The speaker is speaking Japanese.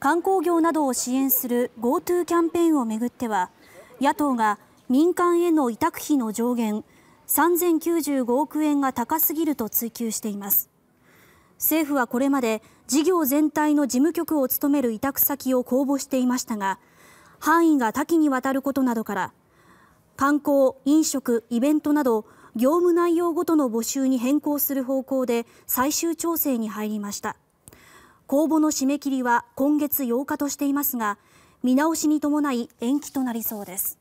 観光業などを支援する GoTo キャンペーンを巡っては野党が民間への委託費の上限3095億円が高すぎると追及しています政府はこれまで事業全体の事務局を務める委託先を公募していましたが範囲が多岐にわたることなどから観光、飲食、イベントなど業務内容ごとの募集に変更する方向で最終調整に入りました。公募の締め切りは今月8日としていますが見直しに伴い延期となりそうです。